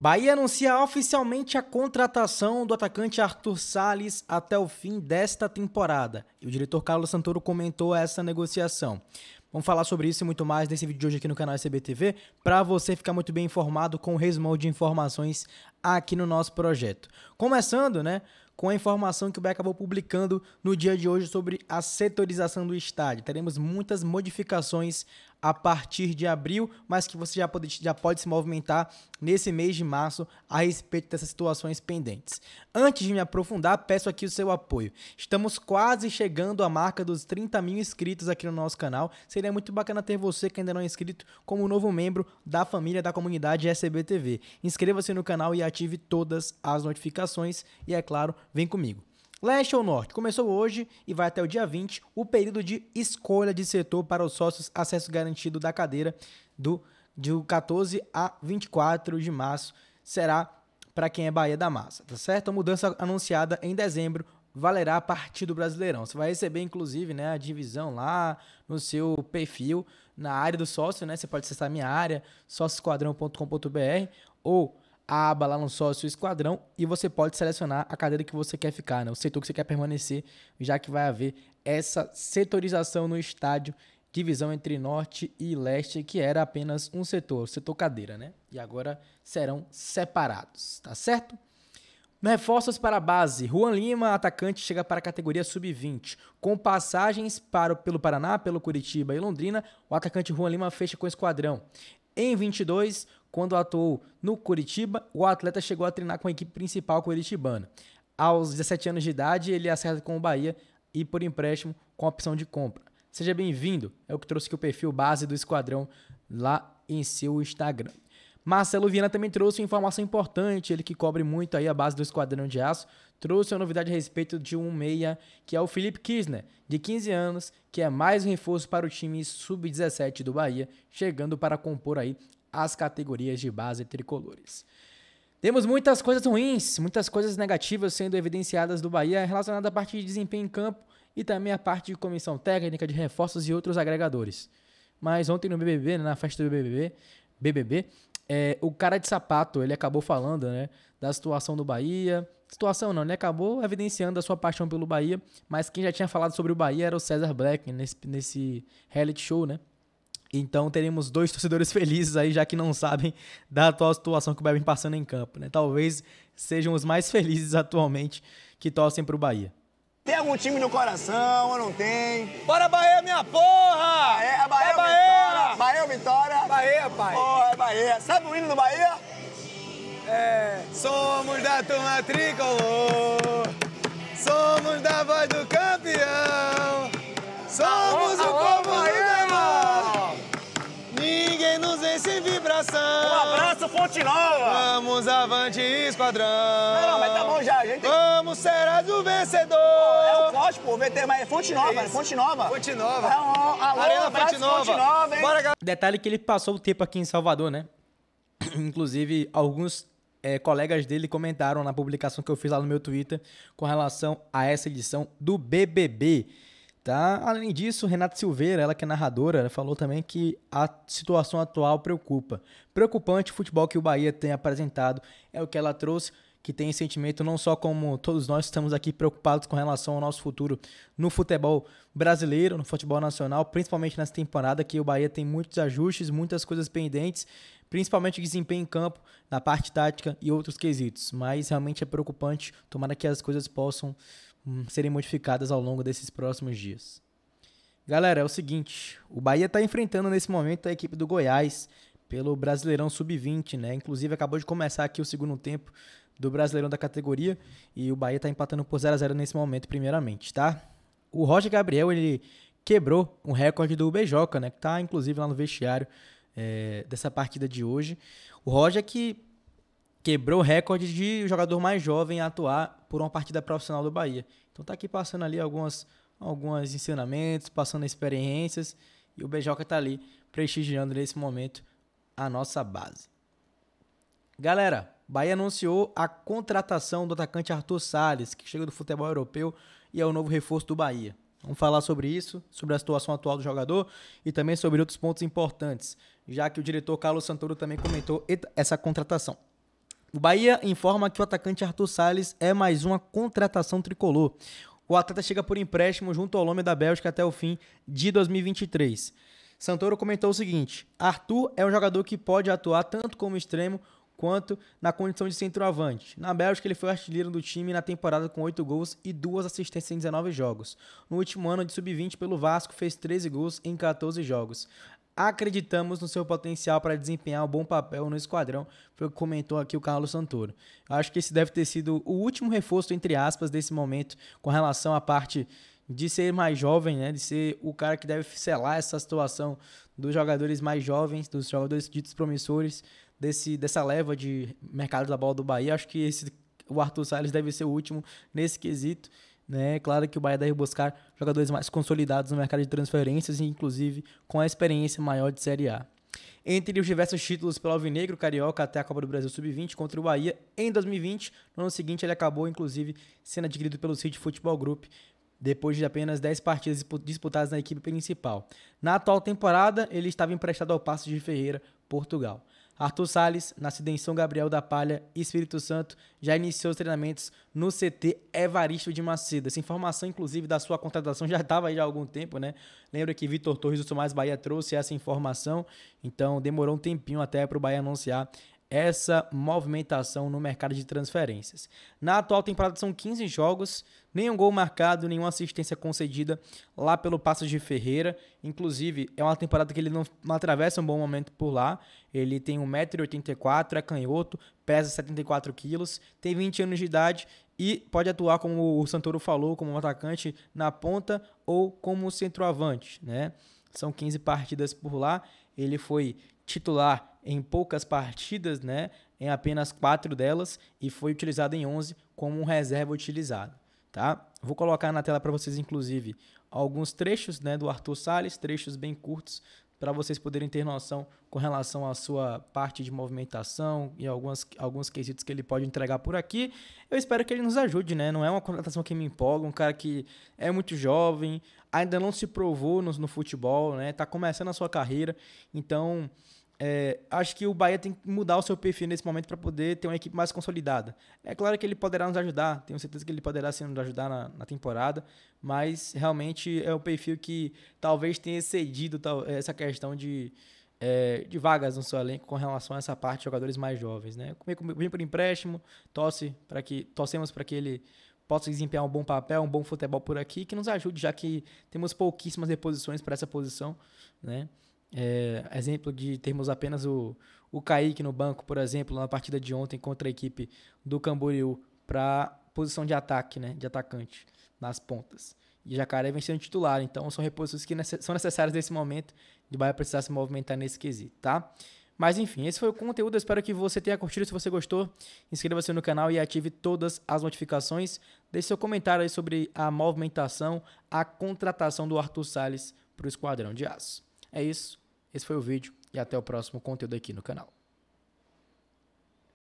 Bahia anuncia oficialmente a contratação do atacante Arthur Salles até o fim desta temporada. E o diretor Carlos Santoro comentou essa negociação. Vamos falar sobre isso e muito mais nesse vídeo de hoje aqui no canal SBTV, para você ficar muito bem informado com o resumão de informações aqui no nosso projeto. Começando, né, com a informação que o BE acabou publicando no dia de hoje sobre a setorização do estádio. Teremos muitas modificações a partir de abril, mas que você já pode, já pode se movimentar nesse mês de março a respeito dessas situações pendentes. Antes de me aprofundar, peço aqui o seu apoio. Estamos quase chegando à marca dos 30 mil inscritos aqui no nosso canal. Seria muito bacana ter você que ainda não é inscrito como novo membro da família da comunidade SBTV. Inscreva-se no canal e ative todas as notificações. E é claro, vem comigo. Leste ou Norte? Começou hoje e vai até o dia 20 o período de escolha de setor para os sócios acesso garantido da cadeira do, do 14 a 24 de março. Será para quem é Bahia da Massa, tá certo? A mudança anunciada em dezembro valerá a partir do Brasileirão. Você vai receber, inclusive, né, a divisão lá no seu perfil, na área do sócio, né? Você pode acessar a minha área, sócioesquadrão.com.br ou a aba lá no sócio esquadrão e você pode selecionar a cadeira que você quer ficar, né? o setor que você quer permanecer, já que vai haver essa setorização no estádio, divisão entre norte e leste, que era apenas um setor, o setor cadeira, né? E agora serão separados, tá certo? Reforços para a base. Juan Lima, atacante, chega para a categoria sub-20. Com passagens para, pelo Paraná, pelo Curitiba e Londrina, o atacante Juan Lima fecha com o esquadrão. Em 22, quando atuou no Curitiba, o atleta chegou a treinar com a equipe principal curitibana. Aos 17 anos de idade, ele acerta com o Bahia e por empréstimo com opção de compra. Seja bem-vindo, é o que trouxe aqui o perfil base do esquadrão lá em seu Instagram. Marcelo Viana também trouxe uma informação importante, ele que cobre muito aí a base do Esquadrão de Aço, trouxe uma novidade a respeito de um meia, que é o Felipe Kisner, de 15 anos, que é mais um reforço para o time sub-17 do Bahia, chegando para compor aí as categorias de base tricolores. Temos muitas coisas ruins, muitas coisas negativas sendo evidenciadas do Bahia relacionada à parte de desempenho em campo e também a parte de comissão técnica, de reforços e outros agregadores. Mas ontem no BBB, né, na festa do BBB, BBB é, o cara de sapato, ele acabou falando né, da situação do Bahia. Situação não, ele acabou evidenciando a sua paixão pelo Bahia, mas quem já tinha falado sobre o Bahia era o César Black nesse, nesse reality show, né? Então teremos dois torcedores felizes aí, já que não sabem da atual situação que o Bahia vem passando em campo. Né? Talvez sejam os mais felizes atualmente que torcem para o Bahia. Tem algum time no coração ou não tem? Bora Bahia, minha porra! Bahia, é, é Bahia, é Bahia! Vitória. Bahia, Vitória! Bahia, pai! Porra, é Bahia! Sabe o hino do Bahia? É... Somos da turma tricolor, somos da voz do campeão, somos ah, o ninguém nos sem vibração. Um abraço, Fonte Nova. Vamos avante, esquadrão. Não, não, mas tá bom já, gente. Vamos, serás o vencedor. Oh, é o Cosmo, pô, VT, mas é Fonte Nova, é Fonte Nova. Fonte Nova. É alô, Arena abraço, Fonte Nova. Fonte Nova hein? Bora, galera. Detalhe que ele passou o tempo aqui em Salvador, né? Inclusive, alguns é, colegas dele comentaram na publicação que eu fiz lá no meu Twitter com relação a essa edição do BBB. Tá? Além disso, Renata Silveira, ela que é narradora, falou também que a situação atual preocupa. Preocupante o futebol que o Bahia tem apresentado, é o que ela trouxe, que tem esse sentimento não só como todos nós estamos aqui preocupados com relação ao nosso futuro no futebol brasileiro, no futebol nacional, principalmente nessa temporada que o Bahia tem muitos ajustes, muitas coisas pendentes, principalmente desempenho em campo, na parte tática e outros quesitos. Mas realmente é preocupante, tomara que as coisas possam Hum, serem modificadas ao longo desses próximos dias. Galera, é o seguinte, o Bahia está enfrentando nesse momento a equipe do Goiás pelo Brasileirão Sub-20, né? Inclusive acabou de começar aqui o segundo tempo do Brasileirão da categoria e o Bahia está empatando por 0 a 0 nesse momento primeiramente, tá? O Roger Gabriel, ele quebrou um recorde do Beijoca, né? Que tá inclusive lá no vestiário é, dessa partida de hoje. O Roger que quebrou o recorde de jogador mais jovem a atuar por uma partida profissional do Bahia. Então tá aqui passando ali algumas alguns ensinamentos, passando experiências e o Bejoca tá ali prestigiando nesse momento a nossa base. Galera, Bahia anunciou a contratação do atacante Arthur Salles, que chega do futebol europeu e é o novo reforço do Bahia. Vamos falar sobre isso, sobre a situação atual do jogador e também sobre outros pontos importantes, já que o diretor Carlos Santoro também comentou essa contratação. O Bahia informa que o atacante Arthur Salles é mais uma contratação tricolor. O atleta chega por empréstimo junto ao Lome da Bélgica até o fim de 2023. Santoro comentou o seguinte: Arthur é um jogador que pode atuar tanto como extremo quanto na condição de centroavante. Na Bélgica, ele foi artilheiro do time na temporada com 8 gols e 2 assistências em 19 jogos. No último ano de sub-20 pelo Vasco, fez 13 gols em 14 jogos acreditamos no seu potencial para desempenhar um bom papel no esquadrão, foi o que comentou aqui o Carlos Santoro. Acho que esse deve ter sido o último reforço, entre aspas, desse momento com relação à parte de ser mais jovem, né? de ser o cara que deve selar essa situação dos jogadores mais jovens, dos jogadores ditos promissores, desse, dessa leva de mercado da bola do Bahia. Acho que esse, o Arthur Salles deve ser o último nesse quesito. Né? Claro que o Bahia deve buscar jogadores mais consolidados no mercado de transferências, inclusive com a experiência maior de Série A. Entre os diversos títulos pelo Alvinegro Carioca até a Copa do Brasil Sub-20 contra o Bahia em 2020, no ano seguinte ele acabou inclusive sendo adquirido pelo City Futebol Group, depois de apenas 10 partidas disputadas na equipe principal. Na atual temporada, ele estava emprestado ao Passo de Ferreira, Portugal. Arthur Salles, nascido em São Gabriel da Palha, Espírito Santo, já iniciou os treinamentos no CT Evaristo de Macedo. Essa informação, inclusive, da sua contratação já estava aí há algum tempo, né? Lembra que Vitor Torres do Tomás Bahia trouxe essa informação, então demorou um tempinho até para o Bahia anunciar essa movimentação no mercado de transferências. Na atual temporada são 15 jogos, nenhum gol marcado, nenhuma assistência concedida lá pelo passo de Ferreira. Inclusive, é uma temporada que ele não, não atravessa um bom momento por lá. Ele tem 1,84m, é canhoto, pesa 74kg, tem 20 anos de idade e pode atuar, como o Santoro falou, como um atacante na ponta ou como centroavante, né? São 15 partidas por lá. Ele foi titular em poucas partidas, né? Em apenas quatro delas e foi utilizado em 11 como um reserva utilizado, tá? Vou colocar na tela para vocês, inclusive, alguns trechos né, do Arthur Salles, trechos bem curtos para vocês poderem ter noção com relação à sua parte de movimentação e algumas, alguns quesitos que ele pode entregar por aqui. Eu espero que ele nos ajude, né? Não é uma contratação que me empolga, um cara que é muito jovem, ainda não se provou no, no futebol, né? Tá começando a sua carreira, então é, acho que o Bahia tem que mudar o seu perfil nesse momento para poder ter uma equipe mais consolidada. É claro que ele poderá nos ajudar, tenho certeza que ele poderá nos ajudar na, na temporada, mas realmente é o perfil que talvez tenha excedido tal, essa questão de, é, de vagas no seu elenco com relação a essa parte de jogadores mais jovens. Né? Vem por empréstimo, torce para que, torcemos para que ele possa desempenhar um bom papel, um bom futebol por aqui, que nos ajude, já que temos pouquíssimas reposições para essa posição. Né? É, exemplo de termos apenas o, o Kaique no banco, por exemplo, na partida de ontem contra a equipe do Camboriú, para posição de ataque, né, de atacante, nas pontas. E Jacaré vem sendo titular, então são reposições que são necessárias nesse momento, de Bahia precisar se movimentar nesse quesito, tá? Mas enfim, esse foi o conteúdo. Eu espero que você tenha curtido. Se você gostou, inscreva-se no canal e ative todas as notificações. Deixe seu comentário aí sobre a movimentação, a contratação do Arthur Salles para o Esquadrão de Aço. É isso, esse foi o vídeo e até o próximo conteúdo aqui no canal.